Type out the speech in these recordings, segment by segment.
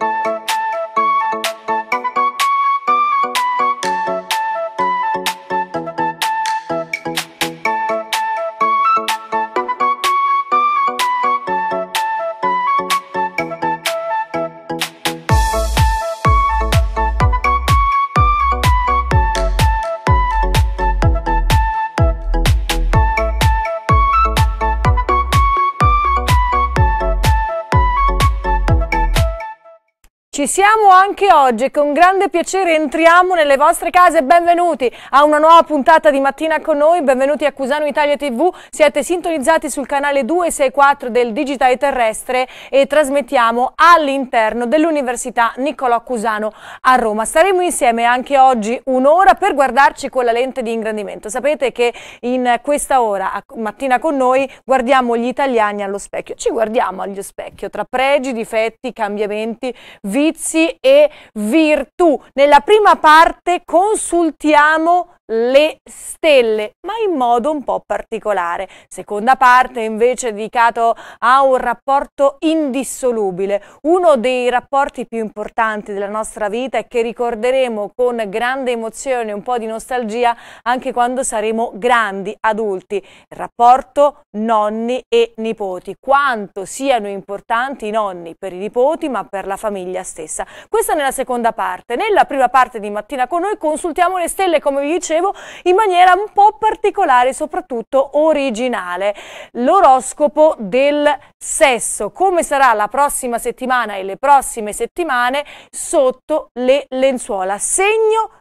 you anche oggi con grande piacere entriamo nelle vostre case. Benvenuti a una nuova puntata di Mattina con noi, benvenuti a Cusano Italia TV. Siete sintonizzati sul canale 264 del Digitale Terrestre e trasmettiamo all'interno dell'Università Niccolò Cusano a Roma. Staremo insieme anche oggi un'ora per guardarci con la lente di ingrandimento. Sapete che in questa ora, a Mattina con noi, guardiamo gli italiani allo specchio. Ci guardiamo allo specchio tra pregi, difetti, cambiamenti, vizi e e virtù. Nella prima parte consultiamo le stelle, ma in modo un po' particolare. Seconda parte invece dedicata a un rapporto indissolubile, uno dei rapporti più importanti della nostra vita e che ricorderemo con grande emozione e un po' di nostalgia anche quando saremo grandi, adulti. Il rapporto nonni e nipoti, quanto siano importanti i nonni per i nipoti ma per la famiglia stessa. Questa nella seconda parte. Nella prima parte di mattina con noi consultiamo le stelle come vi dicevo dicevo, in maniera un po' particolare, soprattutto originale. L'oroscopo del sesso, come sarà la prossima settimana e le prossime settimane sotto le lenzuola. Segno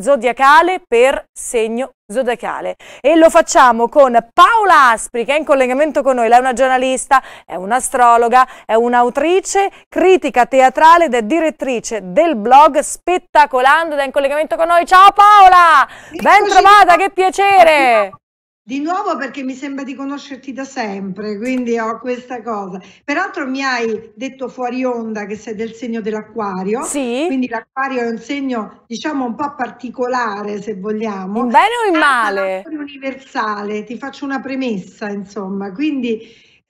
zodiacale per segno zodiacale e lo facciamo con Paola Aspri che è in collegamento con noi, lei è una giornalista, è un'astrologa, è un'autrice, critica teatrale ed è direttrice del blog Spettacolando ed è in collegamento con noi. Ciao Paola! Ben trovata, che piacere! Di nuovo perché mi sembra di conoscerti da sempre, quindi ho questa cosa. Peraltro mi hai detto fuori onda che sei del segno dell'acquario, sì. quindi l'acquario è un segno diciamo un po' particolare se vogliamo. In bene o in male? Universale, ti faccio una premessa insomma, quindi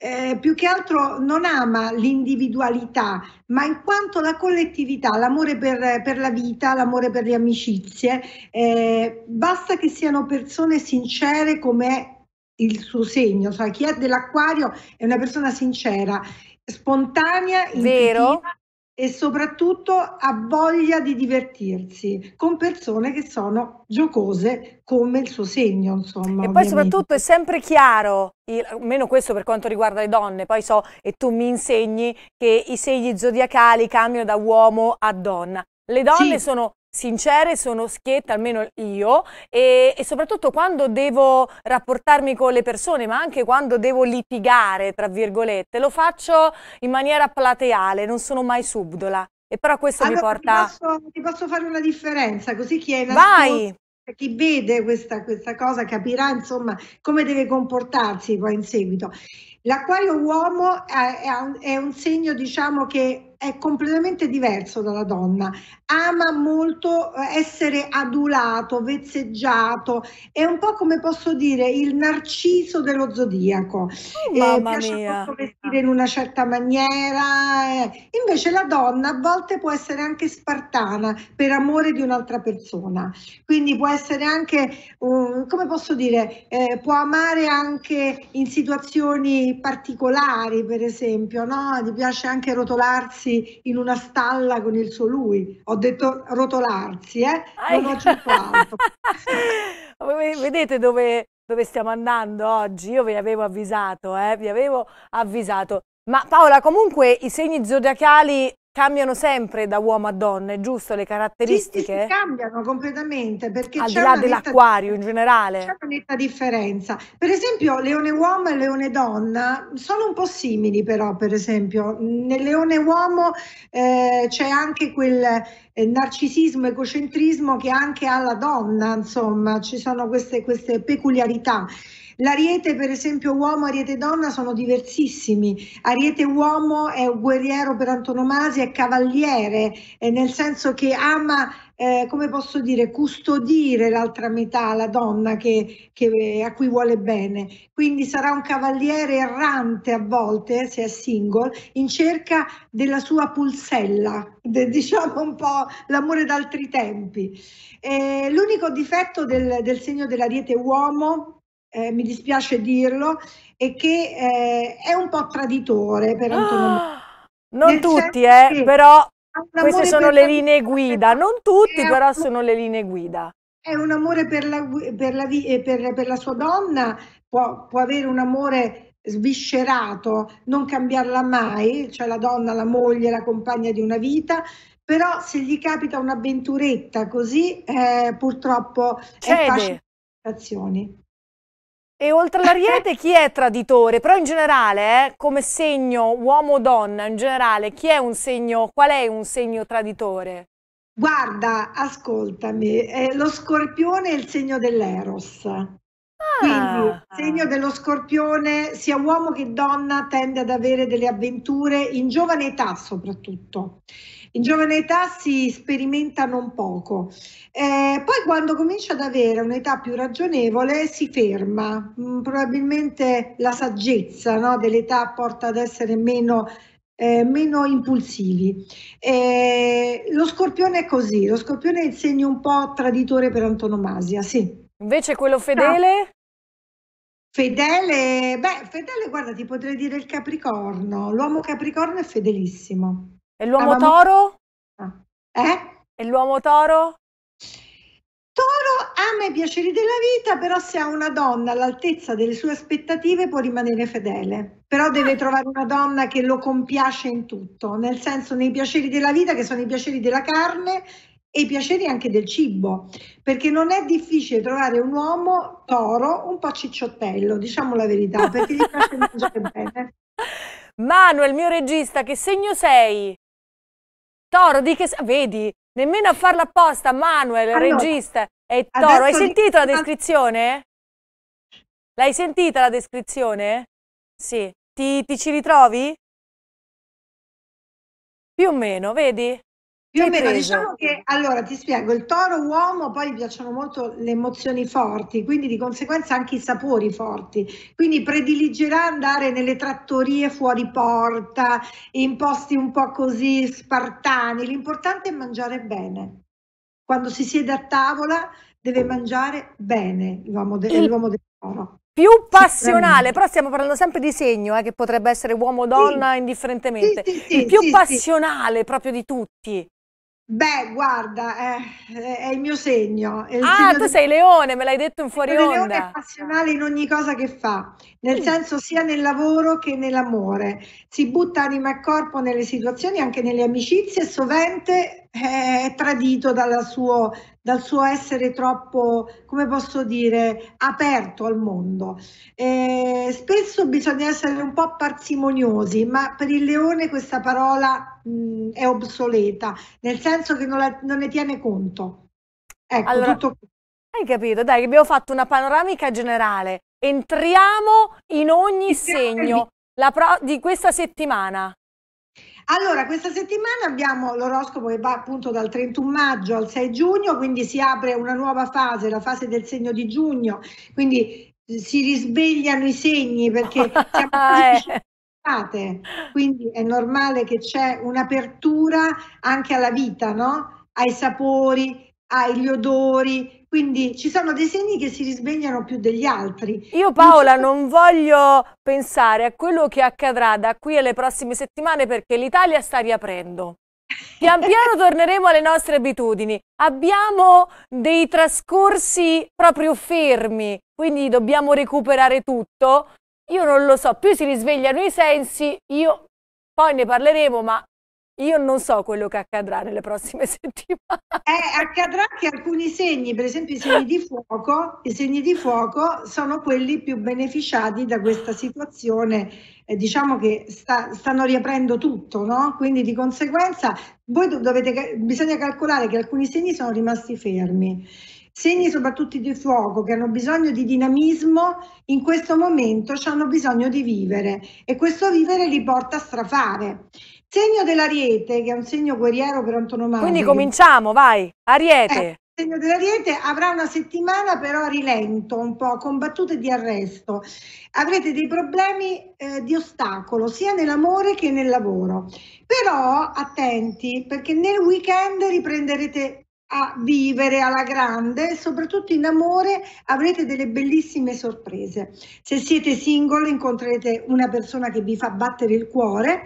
eh, più che altro non ama l'individualità, ma in quanto la collettività, l'amore per, per la vita, l'amore per le amicizie, eh, basta che siano persone sincere come il suo segno, cioè chi è dell'acquario è una persona sincera, spontanea, Vero? Intuitiva, e soprattutto ha voglia di divertirsi con persone che sono giocose come il suo segno, insomma. E poi soprattutto è sempre chiaro, il, almeno questo per quanto riguarda le donne, poi so e tu mi insegni che i segni zodiacali cambiano da uomo a donna. Le donne sì. sono sincere, sono schietta, almeno io, e, e, soprattutto quando devo rapportarmi con le persone, ma anche quando devo litigare, tra virgolette, lo faccio in maniera plateale, non sono mai subdola. E però questo allora, mi porta... Ti posso, ti posso, fare una differenza, così chi è Vai! chi vede questa, questa, cosa capirà insomma come deve comportarsi poi in seguito. L'acquario uomo è, è, è un segno diciamo che è completamente diverso dalla donna, ama molto eh, essere adulato, vezzeggiato, è un po' come posso dire il narciso dello zodiaco, oh, eh, mamma eh, mia. vestire in una certa maniera, eh. invece la donna a volte può essere anche spartana per amore di un'altra persona, quindi può essere anche, um, come posso dire, eh, può amare anche in situazioni particolari, per esempio, no? gli piace anche rotolarsi in una stalla con il suo lui. Ho detto rotolarsi, eh? Non ho cercato. Vedete dove, dove stiamo andando oggi? Io vi avevo avvisato, eh? Vi avevo avvisato. Ma Paola, comunque i segni zodiacali cambiano sempre da uomo a donna, è giusto le caratteristiche? Sì, sì, cambiano completamente perché al di là dell'acquario in generale. C'è una netta differenza. Per esempio, leone uomo e leone donna sono un po' simili, però, per esempio, nel leone uomo eh, c'è anche quel eh, narcisismo, egocentrismo che anche alla donna, insomma, ci sono queste, queste peculiarità. L'ariete, per esempio, uomo, ariete donna sono diversissimi. Ariete uomo è un guerriero per antonomasia, è cavaliere, eh, nel senso che ama eh, come posso dire, custodire l'altra metà, la donna che, che, a cui vuole bene. Quindi sarà un cavaliere errante a volte, se è single, in cerca della sua pulsella, de, diciamo un po' l'amore d'altri tempi. Eh, l'unico difetto del, del segno dell'ariete uomo eh, mi dispiace dirlo, e che eh, è un po' traditore per ah! antonomasia. Non Nel tutti, eh, però queste sono le linee guida, non tutti, però sono le linee guida. È un amore per la, per la, eh, per, per la sua donna, può, può avere un amore sviscerato, non cambiarla mai, cioè la donna, la moglie, la compagna di una vita, però se gli capita un'avventuretta così, eh, purtroppo Cede. è facile. E oltre l'ariete chi è traditore? Però in generale, eh, come segno uomo donna, in generale, chi è un segno, qual è un segno traditore? Guarda, ascoltami, eh, lo scorpione è il segno dell'eros. Quindi il ah. segno dello scorpione, sia uomo che donna, tende ad avere delle avventure in giovane età soprattutto in giovane età si sperimenta non poco. Eh, poi quando comincia ad avere un'età più ragionevole si ferma, mm, probabilmente la saggezza no, dell'età porta ad essere meno eh, meno impulsivi. Eh, lo scorpione è così, lo scorpione è il segno un po' traditore per antonomasia, sì. Invece quello fedele? No. Fedele, beh, fedele, guarda, ti potrei dire il Capricorno, l'uomo Capricorno è fedelissimo. E l'uomo Avamo... toro? Ah. Eh? E l'uomo toro? Toro ama i piaceri della vita, però se ha una donna all'altezza delle sue aspettative può rimanere fedele, però deve ah. trovare una donna che lo compiace in tutto, nel senso nei piaceri della vita che sono i piaceri della carne e i piaceri anche del cibo, perché non è difficile trovare un uomo toro un po' cicciottello, diciamo la verità, perché gli piace mangiare bene. Manuel, mio regista, che segno sei? Toro, di che... Vedi, nemmeno a farla apposta, Manuel, allora, regista, è Toro. Hai sentito la descrizione? L'hai sentita la descrizione? Sì. Ti, ti ci ritrovi? Più o meno, vedi? Più o meno, diciamo che, allora ti spiego, il toro uomo poi gli piacciono molto le emozioni forti, quindi di conseguenza anche i sapori forti, quindi prediligerà andare nelle trattorie fuori porta, in posti un po' così spartani, l'importante è mangiare bene. Quando si siede a tavola deve mangiare bene l'uomo, de- il... l'uomo del toro. Più passionale, però stiamo parlando sempre di segno, eh, che potrebbe essere uomo o donna sì. indifferentemente. Sì, sì, il più passionale proprio di tutti. Beh, guarda, eh, è il mio segno. È il ah, segno tu del... sei leone, me l'hai detto in fuori onda. Leone è passionale in ogni cosa che fa, nel mm. senso sia nel lavoro che nell'amore. Si butta anima e corpo nelle situazioni, anche nelle amicizie, e sovente è tradito dalla suo dal suo essere troppo, come posso dire, aperto al mondo. Eh, spesso bisogna essere un po' parsimoniosi, ma per il leone questa parola mh, è obsoleta, nel senso che non, la, non ne tiene conto. Ecco, allora, tutto... Hai capito? Dai, abbiamo fatto una panoramica generale. Entriamo in ogni segno di questa settimana. Allora, questa settimana abbiamo l'oroscopo che va appunto dal 31 maggio al 6 giugno, quindi si apre una nuova fase, la fase del segno di giugno, quindi eh, si risvegliano i segni perché siamo state, eh. quindi è normale che c'è un'apertura anche alla vita, no? ai sapori, hai gli odori, quindi ci sono dei segni che si risvegliano più degli altri. Io Paola non voglio pensare a quello che accadrà da qui alle prossime settimane perché l'Italia sta riaprendo. Pian piano torneremo alle nostre abitudini. Abbiamo dei trascorsi proprio fermi, quindi dobbiamo recuperare tutto. Io non lo so, più si risvegliano i sensi, io poi ne parleremo, ma io non so quello che accadrà nelle prossime settimane. Eh, accadrà che alcuni segni, per esempio i segni di fuoco, i segni di fuoco sono quelli più beneficiati da questa situazione, eh, diciamo che sta, stanno riaprendo tutto, no? Quindi di conseguenza voi dovete, bisogna calcolare che alcuni segni sono rimasti fermi. Segni soprattutto di fuoco che hanno bisogno di dinamismo, in questo momento hanno bisogno di vivere e questo vivere li porta a strafare. Segno dell'ariete, che è un segno guerriero per antonomasia. Quindi cominciamo, vai, ariete. Eh, il segno dell'ariete avrà una settimana però a rilento, un po' con battute di arresto. Avrete dei problemi eh, di ostacolo sia nell'amore che nel lavoro. Però attenti perché nel weekend riprenderete a vivere alla grande e soprattutto in amore avrete delle bellissime sorprese. Se siete single incontrerete una persona che vi fa battere il cuore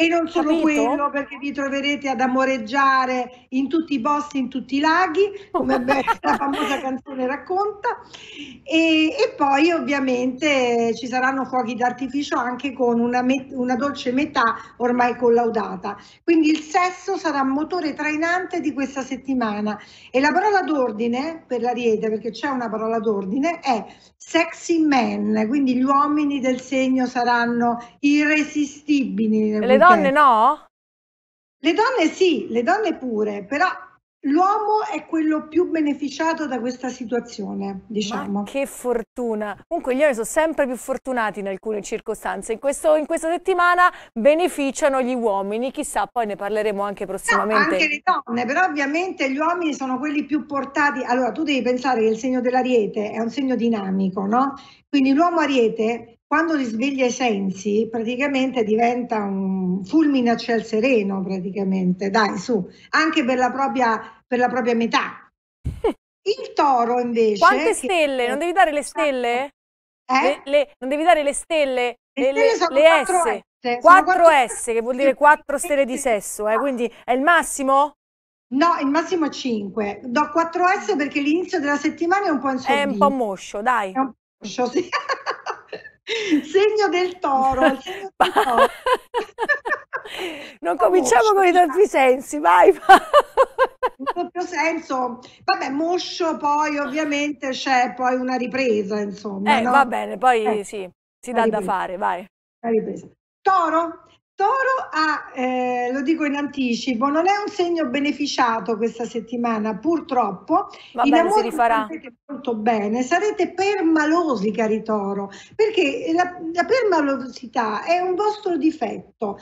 e non solo Capito? quello, perché vi troverete ad amoreggiare in tutti i posti, in tutti i laghi, come la famosa canzone racconta. E, e, poi ovviamente ci saranno fuochi d'artificio anche con una, met- una dolce metà ormai collaudata. Quindi il sesso sarà motore trainante di questa settimana. E la parola d'ordine per la riete, perché c'è una parola d'ordine, è sexy men, quindi gli uomini del segno saranno irresistibili. Le donne donne no? Le donne sì, le donne pure, però l'uomo è quello più beneficiato da questa situazione, diciamo. Ma che fortuna! Comunque gli uomini sono sempre più fortunati in alcune circostanze. In, questo, in, questa settimana beneficiano gli uomini, chissà, poi ne parleremo anche prossimamente. No, anche le donne, però ovviamente gli uomini sono quelli più portati. Allora, tu devi pensare che il segno dell'ariete è un segno dinamico, no? Quindi l'uomo ariete quando risveglia i sensi, praticamente diventa un fulmine a ciel sereno, praticamente, dai, su, anche per la propria, per la propria metà. Il toro invece... Quante stelle? Che... Non devi dare le esatto. stelle? Eh? Le, le, non devi dare le stelle? Le, le stelle S. 4S. S. 4S, che vuol dire 4 stelle di sesso, eh? quindi è il massimo? No, il massimo è 5. Do 4S perché l'inizio della settimana è un po' insolito. È un po' moscio, dai. È un po' moscio, sì. segno del toro, non cominciamo con i tanti sensi, vai. In doppio senso, vabbè, moscio poi ah. ovviamente c'è poi una ripresa, insomma. Eh, no? va bene, poi eh, sì, si dà ripresa. da fare, vai. La ripresa. Toro, Toro ha, ah, eh, lo dico in anticipo, non è un segno beneficiato questa settimana, purtroppo. Va in bene, si rifarà. molto bene, sarete permalosi, cari Toro, perché la, la, permalosità è un vostro difetto.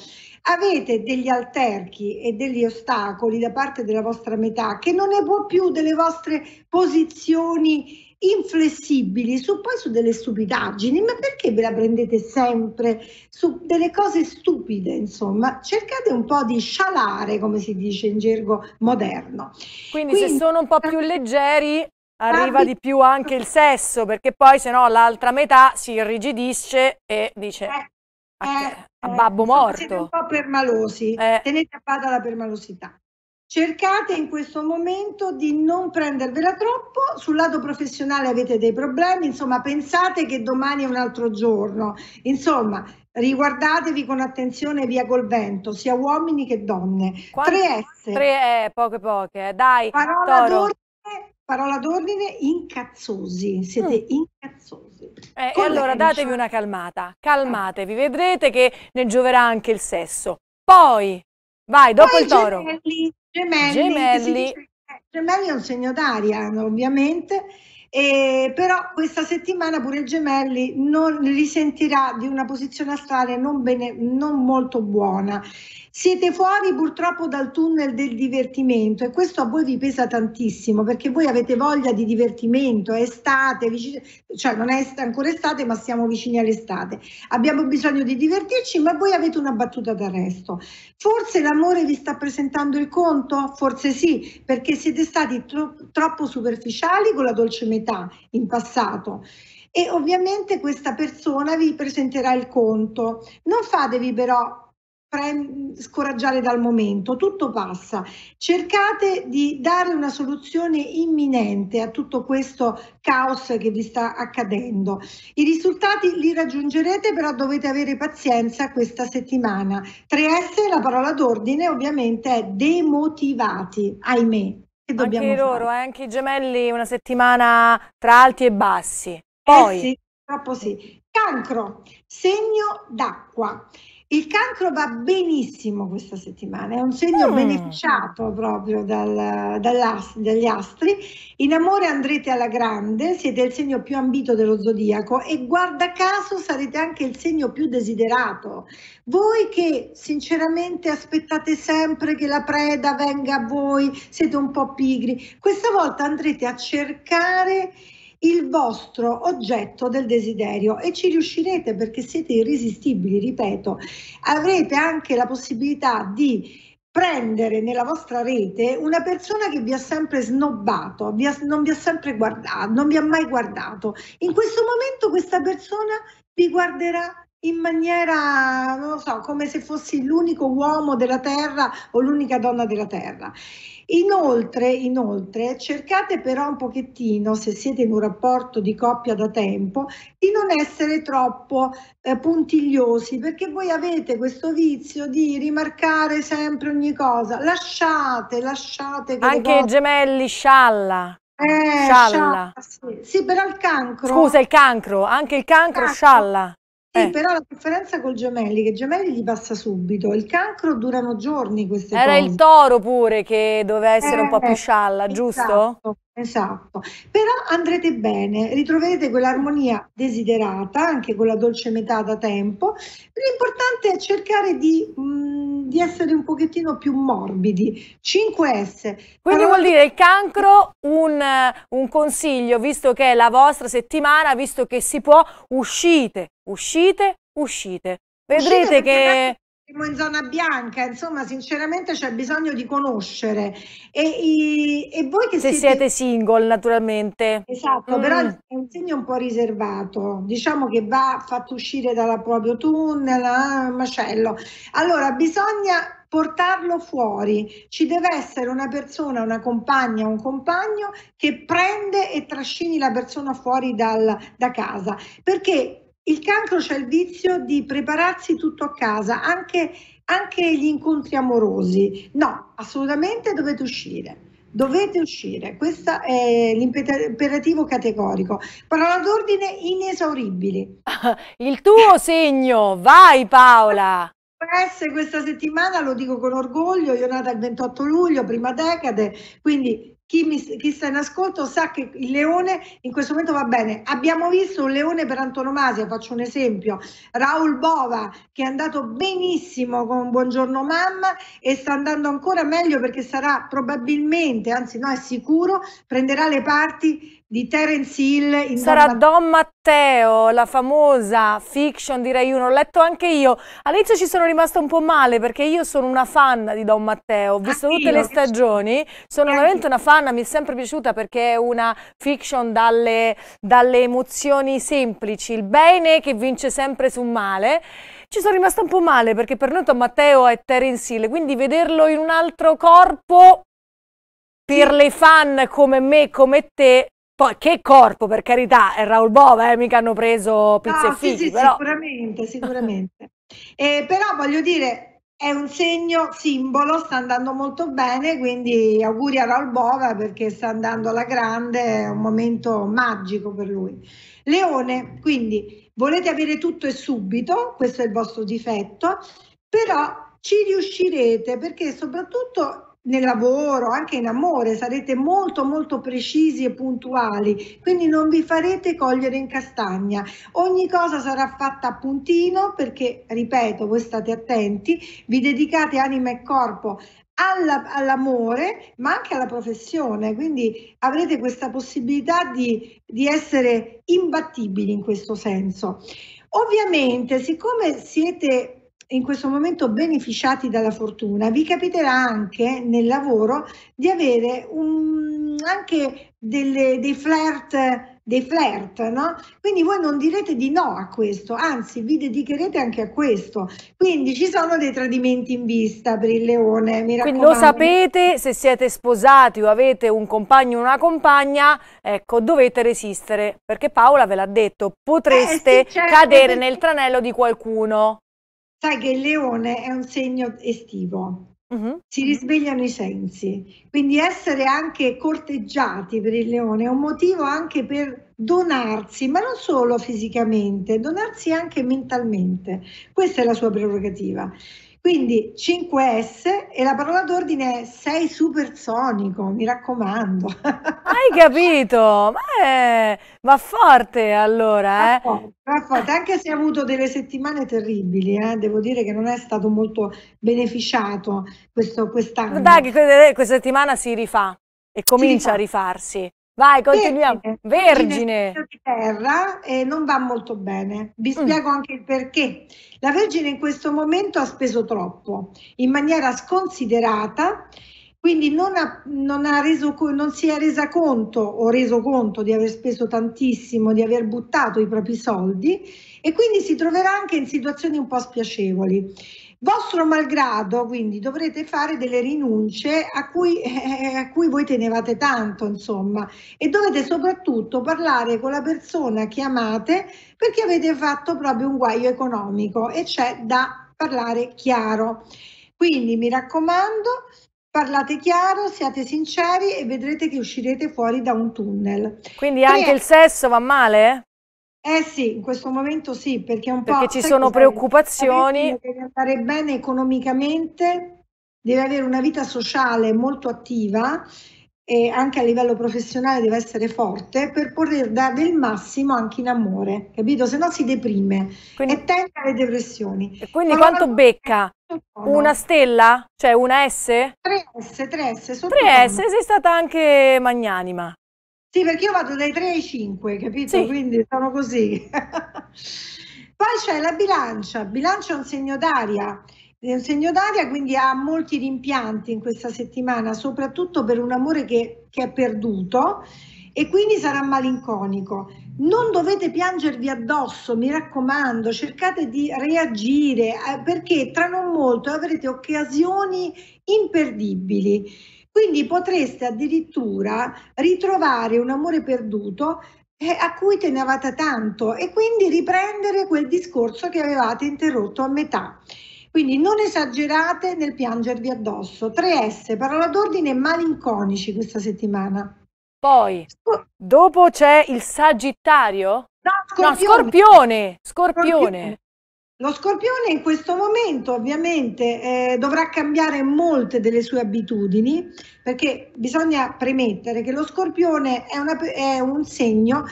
Avete degli alterchi e degli ostacoli da parte della vostra metà che non ne può più delle vostre posizioni inflessibili su poi su delle stupidaggini, ma perché ve la prendete sempre su delle cose stupide, insomma, cercate un po' di scialare, come si dice in gergo moderno. Quindi, Quindi se sono un po' più leggeri arriva di più anche il sesso, perché poi se no l'altra metà si irrigidisce e dice eh, a, ah, eh, a babbo morto. Siete un po' permalosi, eh. tenete a bada la permalosità. Cercate in questo momento di non prendervela troppo, sul lato professionale avete dei problemi, insomma pensate che domani è un altro giorno, insomma riguardatevi con attenzione via col vento, sia uomini che donne. Quanti? 3S. 3 eh, poche poche, dai. Parola d'ordine, incazzosi, siete mm. incazzosi. Eh, e allora datevi una calmata, calmatevi, vedrete che ne gioverà anche il sesso. Poi, vai, dopo Poi il toro. Gemelli, Gemelli. Gemelli. Eh, Gemelli è un segno d'aria, ovviamente, eh, però questa settimana pure Gemelli non risentirà di una posizione astrale non, bene, non molto buona siete fuori purtroppo dal tunnel del divertimento e questo a voi vi pesa tantissimo perché voi avete voglia di divertimento, è estate, cioè non è ancora estate ma siamo vicini all'estate, abbiamo bisogno di divertirci ma voi avete una battuta d'arresto. Forse l'amore vi sta presentando il conto? Forse sì, perché siete stati tro- troppo superficiali con la dolce metà in passato e ovviamente questa persona vi presenterà il conto. Non fatevi però scoraggiare dal momento, tutto passa. Cercate di dare una soluzione imminente a tutto questo caos che vi sta accadendo. I risultati li raggiungerete, però dovete avere pazienza questa settimana. 3S, la parola d'ordine ovviamente è demotivati, ahimè. Che dobbiamo anche loro, eh, anche i gemelli, una settimana tra alti e bassi. Eh Poi... Eh sì, troppo sì. Cancro, segno d'acqua. Il cancro va benissimo questa settimana, è un segno mm. beneficiato proprio dal, dagli astri. In amore andrete alla grande, siete il segno più ambito dello zodiaco e guarda caso sarete anche il segno più desiderato. Voi che sinceramente aspettate sempre che la preda venga a voi, siete un po' pigri, questa volta andrete a cercare il vostro oggetto del desiderio e ci riuscirete perché siete irresistibili, ripeto, avrete anche la possibilità di prendere nella vostra rete una persona che vi ha sempre snobbato, vi ha, non vi ha sempre guardato, non vi ha mai guardato. In questo momento questa persona vi guarderà in maniera, non lo so, come se fossi l'unico uomo della terra o l'unica donna della terra. Inoltre, inoltre, cercate però un pochettino, se siete in un rapporto di coppia da tempo, di non essere troppo eh, puntigliosi, perché voi avete questo vizio di rimarcare sempre ogni cosa. Lasciate, lasciate. Anche i gemelli, scialla. Eh, scialla. scialla sì. sì. però il cancro. Scusa, il cancro, anche il cancro, cancro. scialla. Eh. però la differenza col gemelli, che gemelli gli passa subito, il cancro durano giorni queste Era cose. Era il toro pure che doveva essere eh, un po' più eh, scialla, esatto. giusto? Esatto, però andrete bene, ritroverete quell'armonia desiderata, anche quella dolce metà da tempo. L'importante è cercare di, mh, mm, di essere un pochettino più morbidi. 5S. Quindi vuol dire il cancro, un, un consiglio, visto che è la vostra settimana, visto che si può, uscite, uscite, uscite. Vedrete uscite che in zona bianca, insomma sinceramente c'è bisogno di conoscere e, e, e voi che Se siete... siete single naturalmente. Esatto, mm. però è un segno un po' riservato, diciamo che va fatto uscire dal proprio tunnel, ah, macello. Allora bisogna portarlo fuori, ci deve essere una persona, una compagna, un compagno che prende e trascini la persona fuori dal, da casa, perché il cancro c'è il vizio di prepararsi tutto a casa, anche, anche gli incontri amorosi. No, assolutamente dovete uscire dovete uscire. Questo è l'imperativo categorico. Parola d'ordine inesauribili. Il tuo segno, vai Paola! questa settimana lo dico con orgoglio, io nata il 28 luglio, prima decade, quindi chi, mi, chi, sta in ascolto sa che il leone in questo momento va bene. Abbiamo visto un leone per antonomasia, faccio un esempio, Raul Bova che è andato benissimo con Buongiorno Mamma e sta andando ancora meglio perché sarà probabilmente, anzi no è sicuro, prenderà le parti di Terence Hill. In Sarà Don, Don Matteo, la famosa fiction direi Rai l'ho letto anche io. All'inizio ci sono rimasta un po' male perché io sono una fan di Don Matteo, ho visto anche tutte le stagioni, sono veramente una fan, mi è sempre piaciuta perché è una fiction dalle, dalle emozioni semplici, il bene che vince sempre sul male ci sono rimasta un po' male perché per noi Don Matteo è Terence Hill, quindi vederlo in un altro corpo per sì. le fan come me, come te, poi che corpo, per carità, è Raul Bova, eh, mica hanno preso pizza no, e figli, sì, sì, però... sicuramente, sicuramente. eh, però voglio dire, è un segno simbolo, sta andando molto bene, quindi auguri a Raul Bova perché sta andando alla grande, è un momento magico per lui. Leone, quindi volete avere tutto e subito, questo è il vostro difetto, però ci riuscirete perché soprattutto nel lavoro, anche in amore, sarete molto molto precisi e puntuali, quindi non vi farete cogliere in castagna. Ogni cosa sarà fatta a puntino perché, ripeto, voi state attenti, vi dedicate anima e corpo alla, all'amore ma anche alla professione, quindi avrete questa possibilità di, di essere imbattibili in questo senso. Ovviamente, siccome siete in questo momento beneficiati dalla fortuna, vi capiterà anche nel lavoro di avere un, anche delle, dei flirt dei flirt, no? Quindi voi non direte di no a questo, anzi vi dedicherete anche a questo. Quindi ci sono dei tradimenti in vista per il leone, mi Quindi lo sapete, se siete sposati o avete un compagno o una compagna, ecco, dovete resistere, perché Paola ve l'ha detto, potreste eh, sì, certo, cadere perché... nel tranello di qualcuno sai che il leone è un segno estivo, Uh-huh. Si risvegliano i sensi, quindi essere anche corteggiati per il leone è un motivo anche per donarsi, ma non solo fisicamente, donarsi anche mentalmente. Questa è la sua prerogativa. Quindi 5S e la parola d'ordine è sei supersonico, mi raccomando. Hai capito? Ma è... va forte allora, eh? Va forte, va forte, anche se ha avuto delle settimane terribili, eh? devo dire che non è stato molto beneficiato questo, quest'anno. Dai, eh, questa settimana si rifà e comincia rifà. a rifarsi. Vai, continuiamo. Eh, vergine. vergine. di terra eh, non va molto bene. Vi mm. spiego mm. anche il perché. La Vergine in questo momento ha speso troppo, in maniera sconsiderata, quindi non, ha, non, ha reso, non si è resa conto o reso conto di aver speso tantissimo, di aver buttato i propri soldi e quindi si troverà anche in situazioni un po' spiacevoli. Vostro malgrado, quindi, dovrete fare delle rinunce a cui, eh, a cui voi tenevate tanto, insomma, e dovete soprattutto parlare con la persona che amate perché avete fatto proprio un guaio economico e c'è da parlare chiaro. Quindi mi raccomando, parlate chiaro, siate sinceri e vedrete che uscirete fuori da un tunnel. Quindi anche Tre... il sesso va male? Eh sì, in questo momento sì, perché un perché po'... Perché ci sono preoccupazioni. Deve andare bene economicamente, deve avere una vita sociale molto attiva e anche a livello professionale deve essere forte per poter dare il massimo anche in amore, capito? Se no si deprime quindi, e tende alle depressioni. E quindi allora, quanto becca? Una stella? Cioè una S? 3S, 3S. 3S, sei stata anche magnanima. Sì, perché io vado dai 3 ai 5, capito? Sì. Quindi sono così. Poi c'è la bilancia, bilancia è un segno d'aria, è un segno d'aria quindi ha molti rimpianti in questa settimana, soprattutto per un amore che, che è perduto e quindi sarà malinconico. Non dovete piangervi addosso, mi raccomando, cercate di reagire eh, perché tra non molto avrete occasioni imperdibili. Quindi potreste addirittura ritrovare un amore perduto eh, a cui tenevate tanto e quindi riprendere quel discorso che avevate interrotto a metà. Quindi non esagerate nel piangervi addosso. 3S, parola d'ordine malinconici questa settimana. Poi, dopo c'è il Sagittario? No, scorpione. No, scorpione. scorpione. scorpione. Lo scorpione in questo momento ovviamente eh, dovrà cambiare molte delle sue abitudini perché bisogna premettere che lo scorpione è, una, è un segno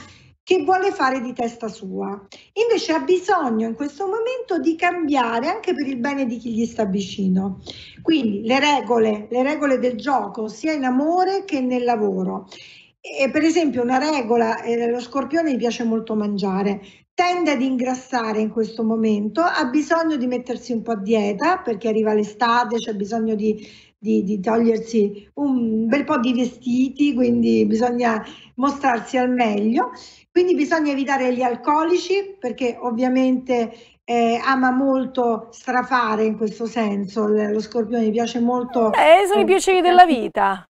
che vuole fare di testa sua. Invece ha bisogno in questo momento di cambiare anche per il bene di chi gli sta vicino. Quindi le regole, le regole del gioco, sia in amore che nel lavoro. E per esempio una regola, eh, lo scorpione gli piace molto mangiare, tende ad ingrassare in questo momento, ha bisogno di mettersi un po' a dieta perché arriva l'estate, c'è bisogno di, di, di, togliersi un bel po' di vestiti, quindi bisogna mostrarsi al meglio. Quindi bisogna evitare gli alcolici perché ovviamente eh, ama molto strafare in questo senso, lo scorpione piace molto... Eh, sono i piaceri della vita.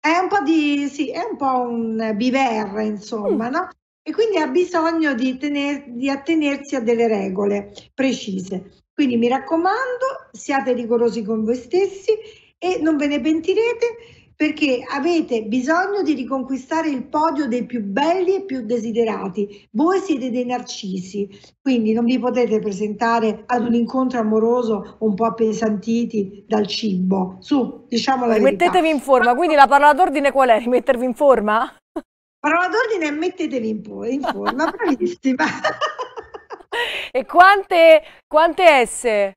È un po' di, sì, è un po' un biver, insomma, mm. no? e quindi ha bisogno di, tener, di attenersi a delle regole precise. Quindi mi raccomando, siate rigorosi con voi stessi e non ve ne pentirete perché avete bisogno di riconquistare il podio dei più belli e più desiderati. Voi siete dei narcisi, quindi non vi potete presentare ad un incontro amoroso un po' appesantiti dal cibo. Su, diciamo la Rimettetevi verità. in forma, quindi la parola d'ordine qual è? Rimettervi in forma? Parola d'ordine è mettetevi in, po- in forma, bravissima. e quante, quante S?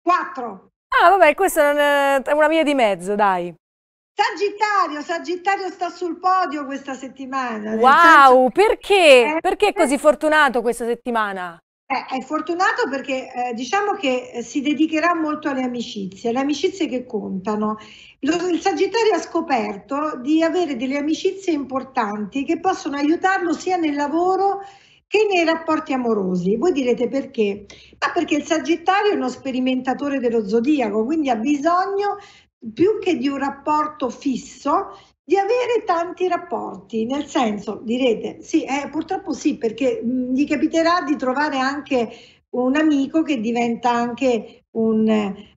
Quattro. Ah, vabbè, questa è una via di mezzo, dai. Sagittario, Sagittario sta sul podio questa settimana. Wow, senso... perché? Eh, perché è così fortunato questa settimana? Eh, è fortunato perché eh, diciamo che si dedicherà molto alle amicizie, le amicizie che contano. Lo, il Sagittario ha scoperto di avere delle amicizie importanti che possono aiutarlo sia nel lavoro che nei rapporti amorosi. Voi direte perché? Ma perché il Sagittario è uno sperimentatore dello zodiaco, quindi ha bisogno più che di un rapporto fisso, di avere tanti rapporti, nel senso direte sì, eh, purtroppo sì, perché mh, mm, gli capiterà di trovare anche un amico che diventa anche un,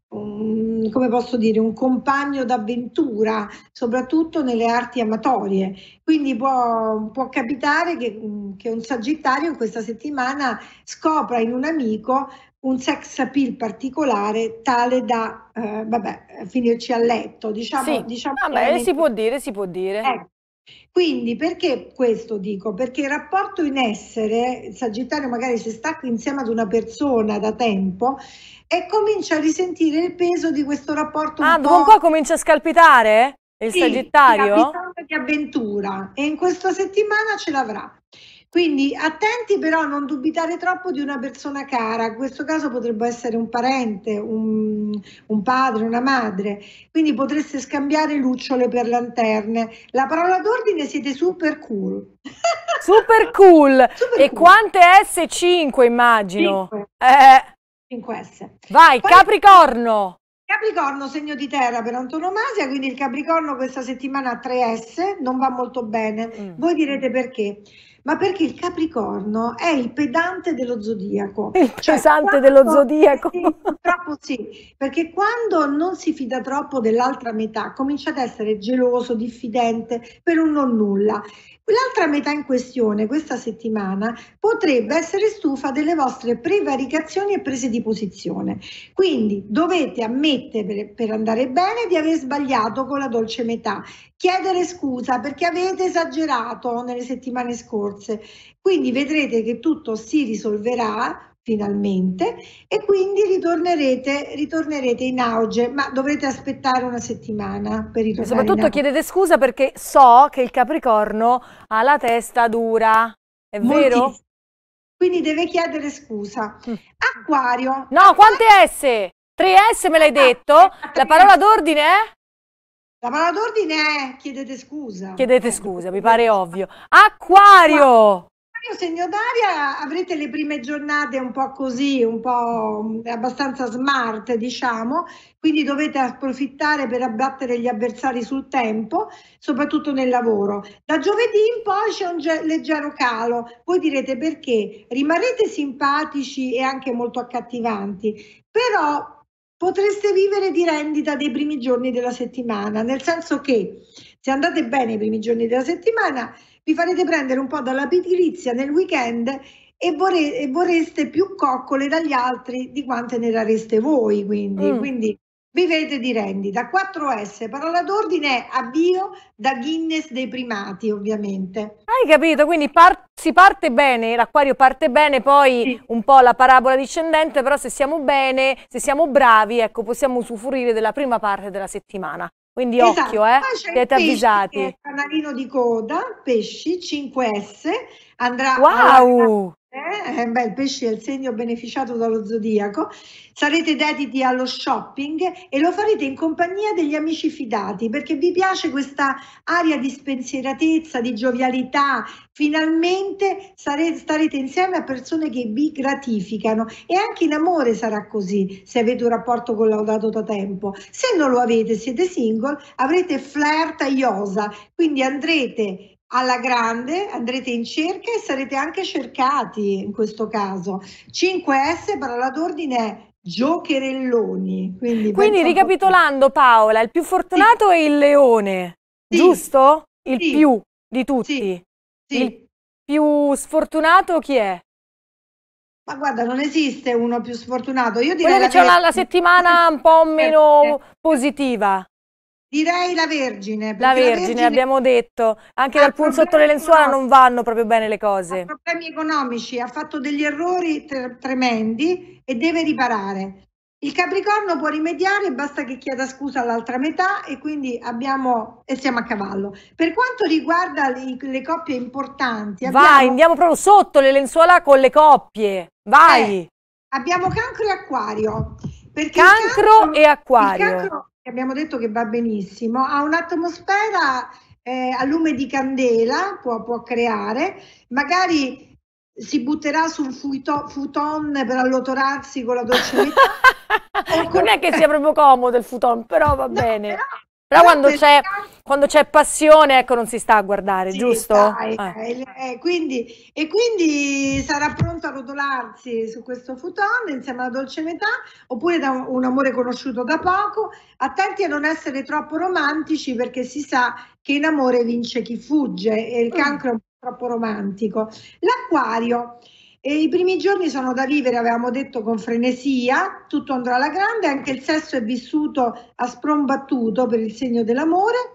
un, come posso dire, un compagno d'avventura, soprattutto nelle arti amatorie. Quindi può, può capitare che, mm, che un sagittario in questa settimana scopra in un amico un sex appeal particolare tale da eh, vabbè, finirci a letto. Diciamo, sì. diciamo vabbè, si può dire, si può dire. Ecco. Quindi perché questo dico? Perché il rapporto in essere, il Sagittario magari si sta insieme ad una persona da tempo e comincia a risentire il peso di questo rapporto. Ah, un dopo po'... un po' comincia a scalpitare il sì, Sagittario? Sì, di avventura e in questa settimana ce l'avrà. Quindi attenti però a non dubitare troppo di una persona cara, in questo caso potrebbe essere un parente, un, un padre, una madre, quindi potreste scambiare lucciole per lanterne. La parola d'ordine siete super cool. Super cool! super e cool. quante S5 immagino? 5. Eh. 5S. Vai, Poi... Capricorno! Capricorno, segno di terra per antonomasia, quindi il Capricorno questa settimana ha 3S, non va molto bene. Mm. Voi direte perché? ma perché il Capricorno è il pedante dello zodiaco. Il cioè, pesante dello zodiaco. Sì, purtroppo sì, perché quando non si fida troppo dell'altra metà comincia ad essere geloso, diffidente per un non nulla L'altra metà in questione questa settimana potrebbe essere stufa delle vostre prevaricazioni e prese di posizione. Quindi dovete ammettere per andare bene di aver sbagliato con la dolce metà, chiedere scusa perché avete esagerato nelle settimane scorse. Quindi vedrete che tutto si risolverà finalmente e quindi ritornerete, ritornerete, in auge, ma dovrete aspettare una settimana per ritornare. E soprattutto chiedete scusa perché so che il Capricorno ha la testa dura, è Moltissimo. vero? Quindi deve chiedere scusa. Mm. Acquario. No, quante S? 3S me l'hai detto? La parola d'ordine è? La parola d'ordine è chiedete scusa. Chiedete scusa, mi pare ovvio. Acquario mio segno d'aria avrete le prime giornate un po' così, un po' mm, abbastanza smart, diciamo, quindi dovete approfittare per abbattere gli avversari sul tempo, soprattutto nel lavoro. Da giovedì in poi c'è un leggero calo. Voi direte perché? Rimarrete simpatici e anche molto accattivanti, però potreste vivere di rendita dei primi giorni della settimana, nel senso che se andate bene i primi giorni della settimana, vi farete prendere un po' dalla pitirizia nel weekend e, vorre- e vorreste più coccole dagli altri di quante ne dareste voi. Quindi, mm. quindi vivete di rendita. 4S, parola d'ordine è avvio da Guinness dei primati, ovviamente. Hai capito? Quindi par si parte bene, l'acquario parte bene, poi sì. un po' la parabola discendente, però se siamo bene, se siamo bravi, ecco, possiamo usufruire della prima parte della settimana. Quindi esatto. occhio, eh? siete avvisati. Canalino di coda, pesci 5S, andrà wow! Eh, eh, beh, il pesce è il segno beneficiato dallo zodiaco. Sarete dediti allo shopping e lo farete in compagnia degli amici fidati perché vi piace questa aria di spensieratezza, di giovialità. Finalmente sarete, starete insieme a persone che vi gratificano e anche in amore sarà così se avete un rapporto collaudato da tempo. Se non lo avete, siete single, avrete flirt a iosa, quindi andrete alla grande, andrete in cerca e sarete anche cercati in questo caso. 5S, parola d'ordine è giocherelloni. Quindi, quindi ricapitolando Paola, il più fortunato sì. è il leone, sì. giusto? Il sì. più di tutti. Il più sfortunato chi è? Ma guarda, non esiste uno più sfortunato. Io direi che c'è la, la settimana un po' meno eh, eh. positiva. Direi la Vergine. La Vergine, la Vergine, abbiamo detto, anche dal punto sotto le lenzuola non vanno proprio bene le cose. Ha problemi economici, ha fatto degli errori tre tremendi e deve riparare. Il Capricorno può rimediare, basta che chieda scusa all'altra metà e quindi abbiamo e siamo a cavallo. Per quanto riguarda le, le coppie importanti, abbiamo... vai, andiamo proprio sotto le lenzuola con le coppie. Vai. Eh, abbiamo Cancro e Acquario. Cancro, cancro, e Acquario abbiamo detto che va benissimo, ha un'atmosfera eh, a lume di candela, può, può creare, magari si butterà su un futon per allotorarsi con la doccia. con... Non è che sia proprio comodo il futon, però va no, bene. Però, però quando, c'è, quando c'è passione, ecco, non si sta a guardare, sì, giusto? Dai, eh. Eh, quindi, e quindi sarà a rotolarsi su questo futone insieme alla dolce metà, oppure da un, amore conosciuto da poco, attenti a non essere troppo romantici perché si sa che in amore vince chi fugge e il mm. cancro è un po' troppo romantico. L'acquario. E I primi giorni sono da vivere, avevamo detto, con frenesia, tutto andrà alla grande, anche il sesso è vissuto a sprombattuto per il segno dell'amore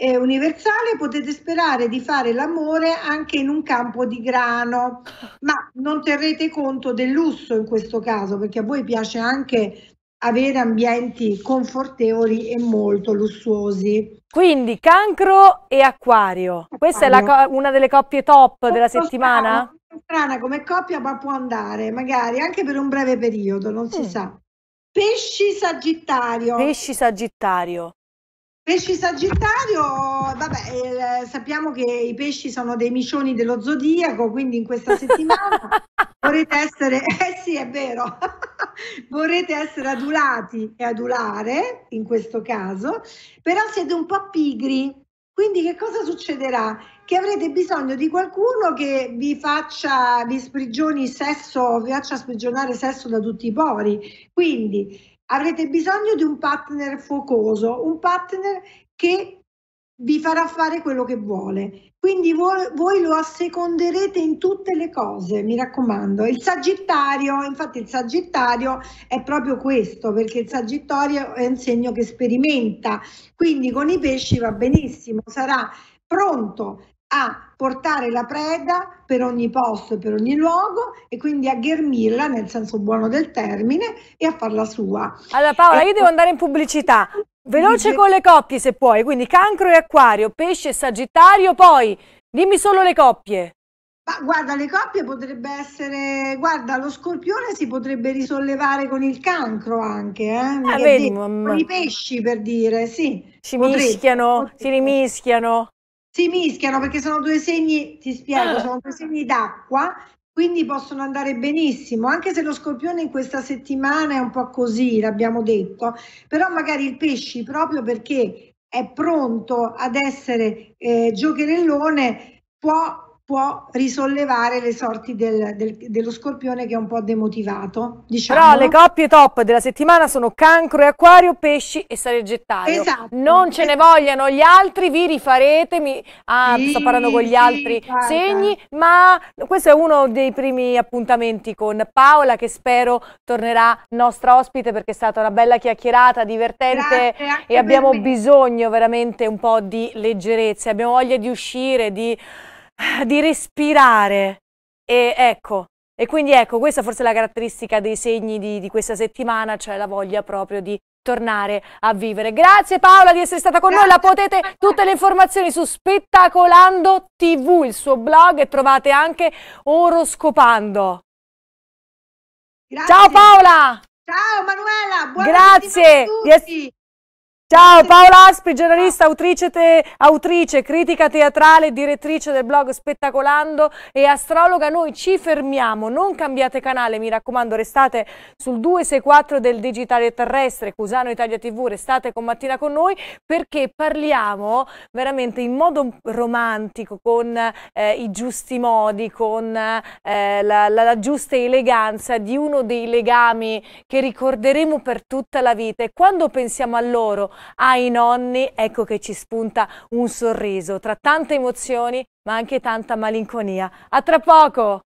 eh, universale potete sperare di fare l'amore anche in un campo di grano, ma non terrete conto del lusso in questo caso, perché a voi piace anche avere ambienti confortevoli e molto lussuosi. Quindi cancro e acquario, acquario. questa è la, una delle coppie top molto della settimana? Strana, strana come coppia, ma può andare, magari anche per un breve periodo, non mm. si sa. Pesci Sagittario. Pesci Sagittario. Pesci Sagittario, vabbè, eh, sappiamo che i pesci sono dei micioni dello zodiaco, quindi in questa settimana vorrete essere, eh sì, è vero, vorrete essere adulati e adulare in questo caso, però siete un po' pigri. Quindi che cosa succederà? Che avrete bisogno di qualcuno che vi faccia, vi sprigioni sesso, vi faccia sprigionare sesso da tutti i pori. Quindi avrete bisogno di un partner focoso, un partner che vi farà fare quello che vuole. Quindi voi, voi, lo asseconderete in tutte le cose, mi raccomando. Il Sagittario, infatti il Sagittario è proprio questo, perché il Sagittario è un segno che sperimenta, quindi con i pesci va benissimo, sarà pronto a portare la preda per ogni posto e per ogni luogo e quindi a ghermirla nel senso buono del termine e a farla sua. Allora Paola, io ecco. devo andare in pubblicità. Veloce con le coppie se puoi, quindi cancro e acquario, pesce e sagittario, poi dimmi solo le coppie. Ma guarda, le coppie potrebbe essere, guarda, lo scorpione si potrebbe risollevare con il cancro anche, eh? Ah, vedi, con i pesci per dire, sì. Si potrebbe, mischiano, potrebbe. si rimischiano si mischiano perché sono due segni, ti spiego, ah. sono due segni d'acqua, quindi possono andare benissimo, anche se lo scorpione in questa settimana è un po' così, l'abbiamo detto, però magari il pesci proprio perché è pronto ad essere eh, giocherellone può può risollevare le sorti del, del, dello scorpione che è un po' demotivato. Diciamo. Però le coppie top della settimana sono cancro e acquario, pesci e saleggettario. Esatto. Non ce ne vogliano gli altri, vi rifarete, mi... ah, sì, sto parlando con gli sì, altri guarda. segni, ma questo è uno dei primi appuntamenti con Paola che spero tornerà nostra ospite perché è stata una bella chiacchierata, divertente Grazie, e abbiamo bisogno veramente un po' di leggerezza, abbiamo voglia di uscire, di di respirare. E ecco, e quindi ecco, questa forse è la caratteristica dei segni di, di, questa settimana, cioè la voglia proprio di tornare a vivere. Grazie Paola di essere stata con Grazie. noi, la potete tutte le informazioni su Spettacolando TV, il suo blog e trovate anche Oroscopando. Grazie. Ciao Paola! Ciao Manuela, buona Grazie. a tutti! Ciao Paola Aspi, giornalista, autrice, te, autrice, critica teatrale, direttrice del blog Spettacolando e astrologa. Noi ci fermiamo, non cambiate canale, mi raccomando, restate sul 264 del digitale terrestre, Cusano Italia TV, restate con mattina con noi perché parliamo veramente in modo romantico, con eh, i giusti modi, con eh, la, la, la giusta eleganza di uno dei legami che ricorderemo per tutta la vita. E quando pensiamo a loro, ai nonni, ecco che ci spunta un sorriso tra tante emozioni ma anche tanta malinconia. A tra poco!